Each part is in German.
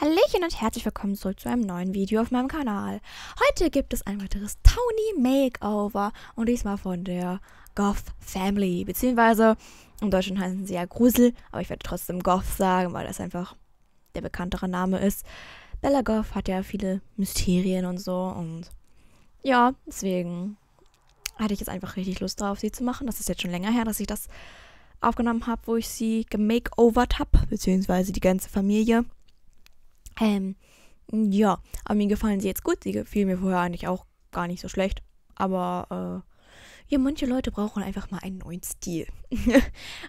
Hallöchen und herzlich willkommen zurück zu einem neuen Video auf meinem Kanal. Heute gibt es ein weiteres Townie Makeover und diesmal von der Goth Family, beziehungsweise in Deutschland heißen sie ja Grusel, aber ich werde trotzdem Goth sagen, weil das einfach der bekanntere Name ist. Bella Goth hat ja viele Mysterien und so und ja, deswegen hatte ich jetzt einfach richtig Lust darauf, sie zu machen. Das ist jetzt schon länger her, dass ich das aufgenommen habe, wo ich sie gemakeovert habe, beziehungsweise die ganze Familie. Ähm, ja, aber mir gefallen sie jetzt gut. Sie gefielen mir vorher eigentlich auch gar nicht so schlecht. Aber äh, ja, manche Leute brauchen einfach mal einen neuen Stil.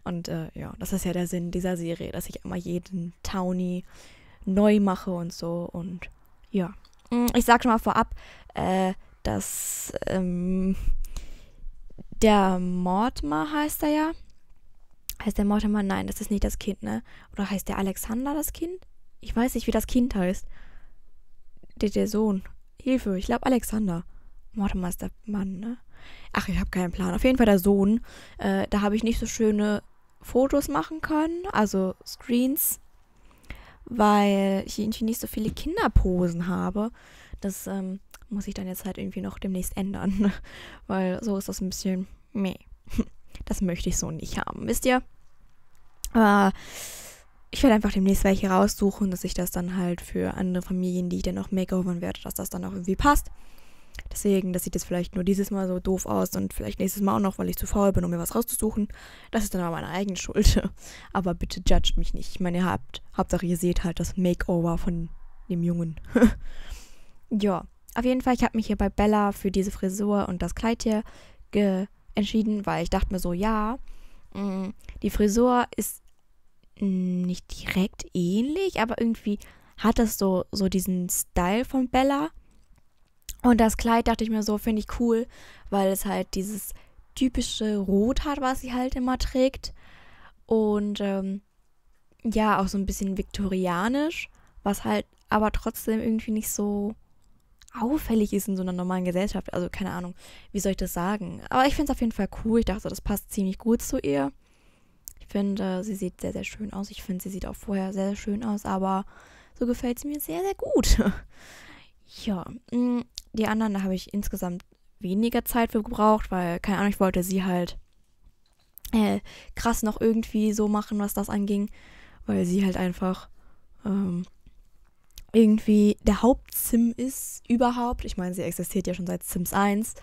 und äh, ja, das ist ja der Sinn dieser Serie, dass ich immer jeden Townie neu mache und so. Und ja, mm, ich sag schon mal vorab, äh, dass ähm, der Mortimer heißt er ja. Heißt der Mortimer? Nein, das ist nicht das Kind, ne? Oder heißt der Alexander das Kind? Ich weiß nicht, wie das Kind heißt. Der, der Sohn. Hilfe, ich glaube Alexander. Mortimer ist der Mann, ne? Ach, ich habe keinen Plan. Auf jeden Fall der Sohn. Äh, da habe ich nicht so schöne Fotos machen können, also Screens, weil ich irgendwie nicht so viele Kinderposen habe. Das ähm, muss ich dann jetzt halt irgendwie noch demnächst ändern, weil so ist das ein bisschen meh. Das möchte ich so nicht haben, wisst ihr? Äh, ich werde einfach demnächst welche raussuchen, dass ich das dann halt für andere Familien, die ich dann auch makeovern werde, dass das dann auch irgendwie passt. Deswegen, das sieht jetzt vielleicht nur dieses Mal so doof aus und vielleicht nächstes Mal auch noch, weil ich zu faul bin, um mir was rauszusuchen. Das ist dann aber meine eigene Schuld. Aber bitte judgt mich nicht. Ich meine, ihr habt, Hauptsache ihr seht halt das Makeover von dem Jungen. ja, auf jeden Fall, ich habe mich hier bei Bella für diese Frisur und das Kleid hier entschieden, weil ich dachte mir so, ja, mh, mm, die Frisur ist nicht direkt ähnlich, aber irgendwie hat es so, so diesen Style von Bella. Und das Kleid dachte ich mir so, finde ich cool, weil es halt dieses typische Rot hat, was sie halt immer trägt. Und ähm, ja, auch so ein bisschen viktorianisch, was halt aber trotzdem irgendwie nicht so auffällig ist in so einer normalen Gesellschaft. Also keine Ahnung, wie soll ich das sagen? Aber ich finde es auf jeden Fall cool. Ich dachte, das passt ziemlich gut zu ihr finde, sie sieht sehr, sehr schön aus. Ich finde, sie sieht auch vorher sehr, sehr schön aus, aber so gefällt sie mir sehr, sehr gut. ja, mm, die anderen, da habe ich insgesamt weniger Zeit für gebraucht, weil, keine Ahnung, ich wollte sie halt äh, krass noch irgendwie so machen, was das anging, weil sie halt einfach ähm, irgendwie der Hauptsim ist überhaupt. Ich meine, sie existiert ja schon seit Sims 1.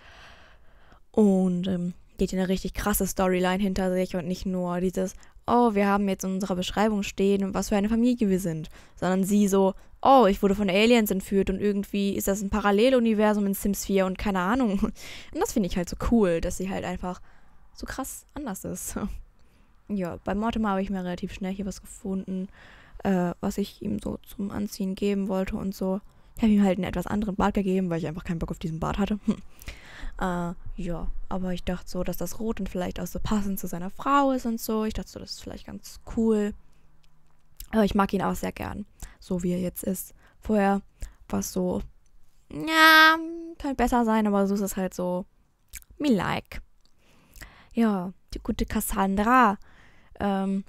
Und ähm, geht eine richtig krasse Storyline hinter sich und nicht nur dieses, oh, wir haben jetzt in unserer Beschreibung stehen, was für eine Familie wir sind, sondern sie so, oh, ich wurde von Aliens entführt und irgendwie ist das ein Paralleluniversum in Sims 4 und keine Ahnung. Und das finde ich halt so cool, dass sie halt einfach so krass anders ist. Ja, bei Mortimer habe ich mir relativ schnell hier was gefunden, äh, was ich ihm so zum Anziehen geben wollte und so. Ich habe ihm halt einen etwas anderen Bart gegeben, weil ich einfach keinen Bock auf diesen Bart hatte. Hm. Äh, ja, aber ich dachte so, dass das Rot und vielleicht auch so passend zu seiner Frau ist und so. Ich dachte so, das ist vielleicht ganz cool. Aber ich mag ihn auch sehr gern, so wie er jetzt ist. Vorher war es so, ja, kann besser sein, aber so ist es halt so, me like. Ja, die gute Cassandra, ähm,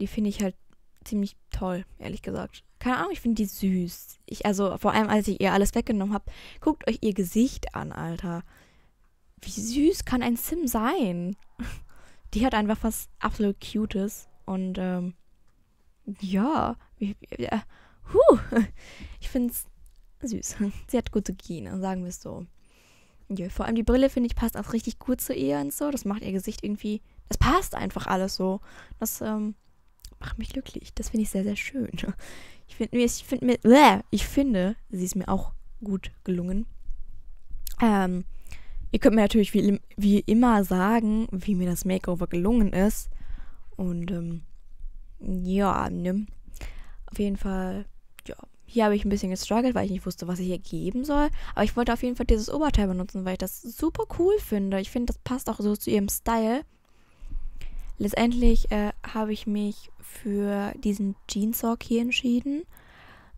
die finde ich halt ziemlich toll, ehrlich gesagt keine Ahnung, ich finde die süß. Ich, also vor allem, als ich ihr alles weggenommen habe, guckt euch ihr Gesicht an, Alter. Wie süß kann ein Sim sein? Die hat einfach was absolut Cutes und ähm, ja, äh, ich, ja huh, ich finde es süß. Sie hat gute Gene, sagen wir es so. Ja, vor allem die Brille, finde ich, passt auch richtig gut zu ihr und so. Das macht ihr Gesicht irgendwie. Das passt einfach alles so. Das ähm, macht mich glücklich. Das finde ich sehr, sehr schön. Ich finde mir, ich finde mir, ich finde, sie ist mir auch gut gelungen. Ähm, ihr könnt mir natürlich wie, wie immer sagen, wie mir das Makeover gelungen ist. Und ähm, ja, ne? Auf jeden Fall, ja. Hier habe ich ein bisschen gestruggelt, weil ich nicht wusste, was ich hier geben soll. Aber ich wollte auf jeden Fall dieses Oberteil benutzen, weil ich das super cool finde. Ich finde, das passt auch so zu ihrem Style. Letztendlich äh, habe ich mich für diesen Jeansock hier entschieden.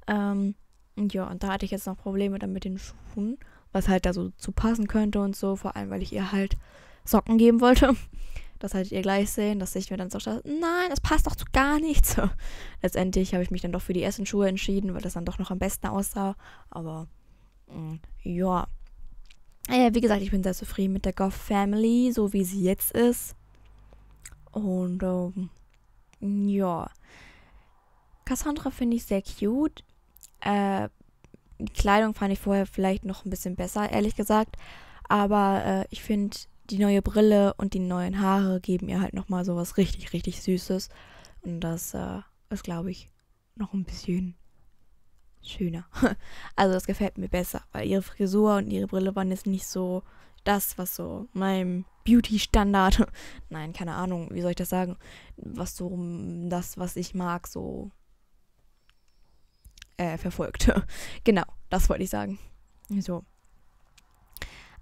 Ähm, ja, und da hatte ich jetzt noch Probleme dann mit den Schuhen, was halt da so zu passen könnte und so, vor allem weil ich ihr halt Socken geben wollte. Das haltet ihr gleich sehen, dass ich mir dann so dachte, nein, das passt doch zu gar nichts. Letztendlich habe ich mich dann doch für die ersten Schuhe entschieden, weil das dann doch noch am besten aussah. Aber mh, mm, ja. Äh, wie gesagt, ich bin sehr zufrieden mit der Goff Family, so wie sie jetzt ist. Und ähm, ja, Cassandra finde ich sehr cute. Äh, die Kleidung fand ich vorher vielleicht noch ein bisschen besser, ehrlich gesagt. Aber äh, ich finde, die neue Brille und die neuen Haare geben ihr halt nochmal so was richtig, richtig Süßes. Und das äh, ist, glaube ich, noch ein bisschen schöner. also das gefällt mir besser, weil ihre Frisur und ihre Brille waren jetzt nicht so das, was so meinem Beauty-Standard. Nein, keine Ahnung, wie soll ich das sagen? Was so das, was ich mag, so äh, verfolgt. genau, das wollte ich sagen. So.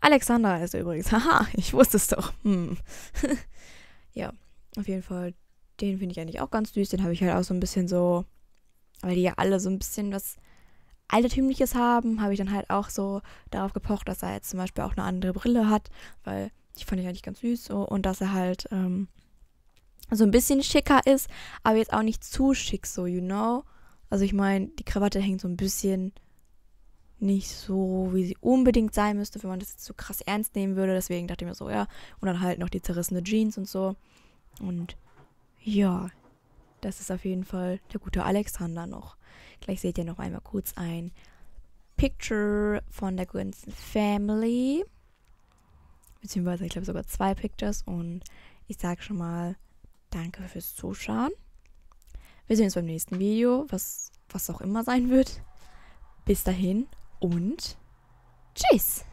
Alexander ist übrigens. Haha, ich wusste es doch. Hm. ja, auf jeden Fall. Den finde ich eigentlich auch ganz süß. Den habe ich halt auch so ein bisschen so. Weil die ja alle so ein bisschen was Altertümliches haben, habe ich dann halt auch so darauf gepocht, dass er jetzt zum Beispiel auch eine andere Brille hat, weil die fand ich eigentlich ganz süß so. Und dass er halt ähm, so ein bisschen schicker ist, aber jetzt auch nicht zu schick so, you know? Also ich meine, die Krawatte hängt so ein bisschen nicht so, wie sie unbedingt sein müsste, wenn man das jetzt so krass ernst nehmen würde. Deswegen dachte ich mir so, ja. Und dann halt noch die zerrissene Jeans und so. Und ja, das ist auf jeden Fall der gute Alexander noch. Gleich seht ihr noch einmal kurz ein Picture von der ganzen Family beziehungsweise ich glaube sogar zwei Pictures und ich sage schon mal danke fürs Zuschauen. Wir sehen uns beim nächsten Video, was, was auch immer sein wird. Bis dahin und tschüss!